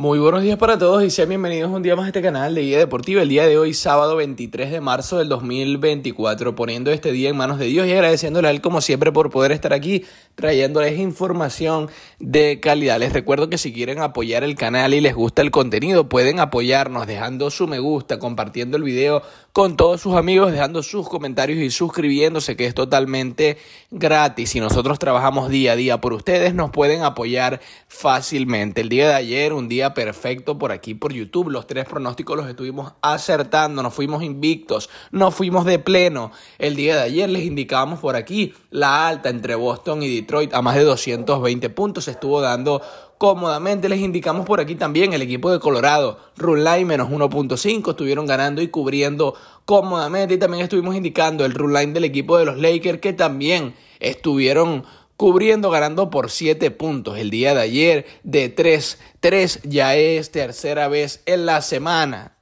Muy buenos días para todos y sean bienvenidos un día más a este canal de Guía Deportiva. El día de hoy, sábado 23 de marzo del 2024, poniendo este día en manos de Dios y agradeciéndole a él como siempre por poder estar aquí trayéndoles información de calidad. Les recuerdo que si quieren apoyar el canal y les gusta el contenido, pueden apoyarnos dejando su me gusta, compartiendo el video con todos sus amigos, dejando sus comentarios y suscribiéndose, que es totalmente gratis. Y nosotros trabajamos día a día por ustedes, nos pueden apoyar fácilmente. El día de ayer, un día perfecto por aquí por YouTube. Los tres pronósticos los estuvimos acertando, nos fuimos invictos, nos fuimos de pleno. El día de ayer les indicábamos por aquí la alta entre Boston y Detroit a más de 220 puntos. Se estuvo dando cómodamente. Les indicamos por aquí también el equipo de Colorado, Run Line menos 1.5, estuvieron ganando y cubriendo cómodamente. Y también estuvimos indicando el Run Line del equipo de los Lakers, que también estuvieron cubriendo, ganando por 7 puntos el día de ayer de 3-3. Ya es tercera vez en la semana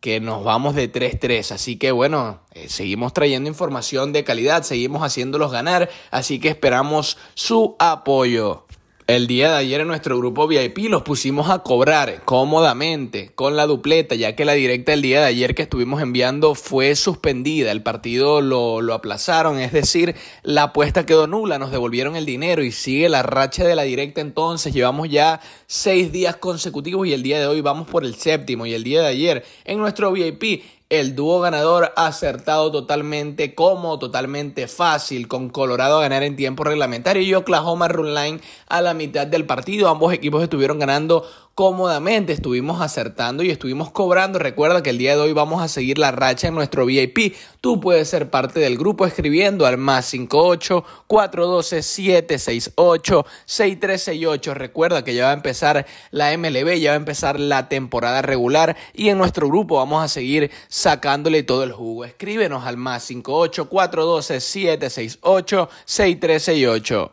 que nos vamos de 3-3. Así que bueno, eh, seguimos trayendo información de calidad, seguimos haciéndolos ganar, así que esperamos su apoyo. El día de ayer en nuestro grupo VIP los pusimos a cobrar cómodamente con la dupleta, ya que la directa el día de ayer que estuvimos enviando fue suspendida. El partido lo, lo, aplazaron, es decir, la apuesta quedó nula, nos devolvieron el dinero y sigue la racha de la directa. Entonces llevamos ya seis días consecutivos y el día de hoy vamos por el séptimo. Y el día de ayer en nuestro VIP el dúo ganador acertado totalmente como totalmente fácil con Colorado a ganar en tiempo reglamentario y Oklahoma Run Line a la mitad del partido. Ambos equipos estuvieron ganando cómodamente, estuvimos acertando y estuvimos cobrando. Recuerda que el día de hoy vamos a seguir la racha en nuestro VIP. Tú puedes ser parte del grupo escribiendo al más 58 412 768 6368. Recuerda que ya va a empezar la MLB, ya va a empezar la temporada regular y en nuestro grupo vamos a seguir sacándole todo el jugo. Escríbenos al más 58 412 768 6368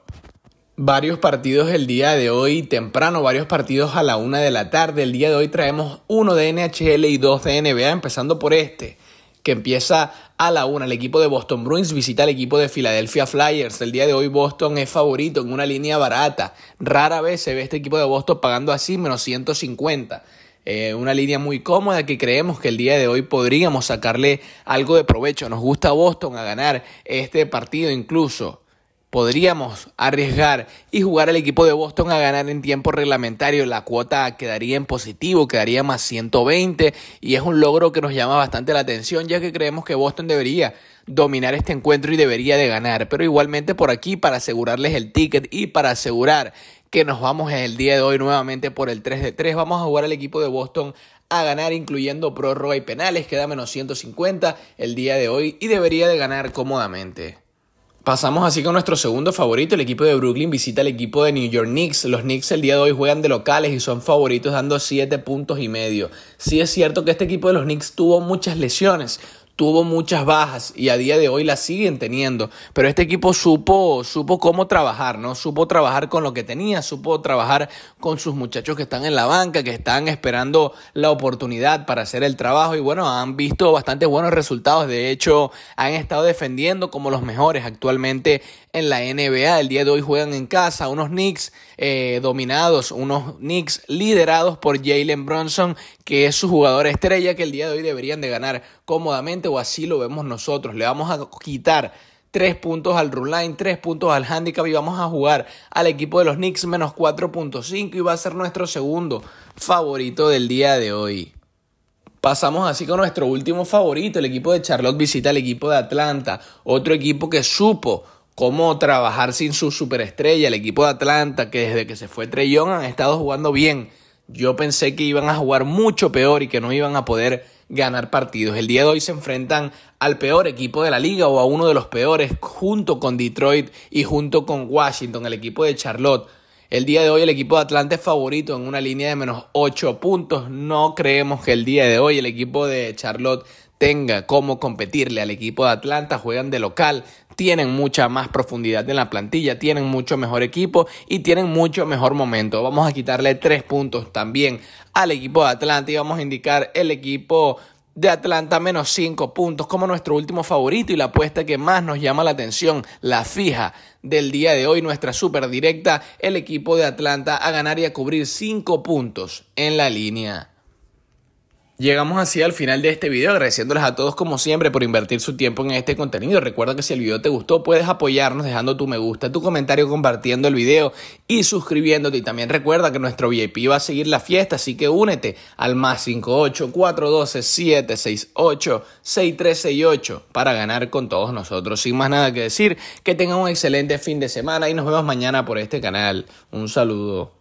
varios partidos el día de hoy temprano, varios partidos a la una de la tarde. El día de hoy traemos uno de NHL y dos de NBA, empezando por este, que empieza a la una. El equipo de Boston Bruins visita al equipo de Philadelphia Flyers. El día de hoy Boston es favorito en una línea barata. Rara vez se ve este equipo de Boston pagando así menos 150. Eh, una línea muy cómoda que creemos que el día de hoy podríamos sacarle algo de provecho. Nos gusta Boston a ganar este partido incluso Podríamos arriesgar y jugar al equipo de Boston a ganar en tiempo reglamentario. La cuota quedaría en positivo, quedaría más 120 y es un logro que nos llama bastante la atención ya que creemos que Boston debería dominar este encuentro y debería de ganar. Pero igualmente por aquí para asegurarles el ticket y para asegurar que nos vamos en el día de hoy nuevamente por el 3 de 3. Vamos a jugar al equipo de Boston a ganar incluyendo prórroga y penales. Queda menos 150 el día de hoy y debería de ganar cómodamente. Pasamos así con nuestro segundo favorito. El equipo de Brooklyn visita al equipo de New York Knicks. Los Knicks el día de hoy juegan de locales y son favoritos dando 7 puntos y medio. Sí es cierto que este equipo de los Knicks tuvo muchas lesiones tuvo muchas bajas y a día de hoy las siguen teniendo, pero este equipo supo, supo cómo trabajar, ¿no? Supo trabajar con lo que tenía, supo trabajar con sus muchachos que están en la banca, que están esperando la oportunidad para hacer el trabajo y bueno, han visto bastante buenos resultados, de hecho han estado defendiendo como los mejores actualmente en la NBA, el día de hoy juegan en casa unos Knicks eh, dominados, unos Knicks liderados por Jalen Bronson, que es su jugador estrella que el día de hoy deberían de ganar cómodamente o así lo vemos nosotros. Le vamos a quitar tres puntos al run line, tres puntos al handicap y vamos a jugar al equipo de los Knicks menos 4.5 y va a ser nuestro segundo favorito del día de hoy. Pasamos así con nuestro último favorito, el equipo de Charlotte visita al equipo de Atlanta, otro equipo que supo cómo trabajar sin su superestrella, el equipo de Atlanta que desde que se fue Trey han estado jugando bien. Yo pensé que iban a jugar mucho peor y que no iban a poder ganar partidos. El día de hoy se enfrentan al peor equipo de la liga o a uno de los peores junto con Detroit y junto con Washington, el equipo de Charlotte. El día de hoy el equipo de Atlanta es favorito en una línea de menos 8 puntos. No creemos que el día de hoy el equipo de Charlotte tenga cómo competirle al equipo de Atlanta, juegan de local, tienen mucha más profundidad en la plantilla, tienen mucho mejor equipo y tienen mucho mejor momento. Vamos a quitarle tres puntos también al equipo de Atlanta y vamos a indicar el equipo de Atlanta menos cinco puntos como nuestro último favorito y la apuesta que más nos llama la atención, la fija del día de hoy, nuestra super directa, el equipo de Atlanta a ganar y a cubrir cinco puntos en la línea. Llegamos así al final de este video, agradeciéndoles a todos como siempre por invertir su tiempo en este contenido. Recuerda que si el video te gustó puedes apoyarnos dejando tu me gusta, tu comentario, compartiendo el video y suscribiéndote. Y también recuerda que nuestro VIP va a seguir la fiesta, así que únete al más 58 412 768 8 para ganar con todos nosotros. Sin más nada que decir, que tengan un excelente fin de semana y nos vemos mañana por este canal. Un saludo.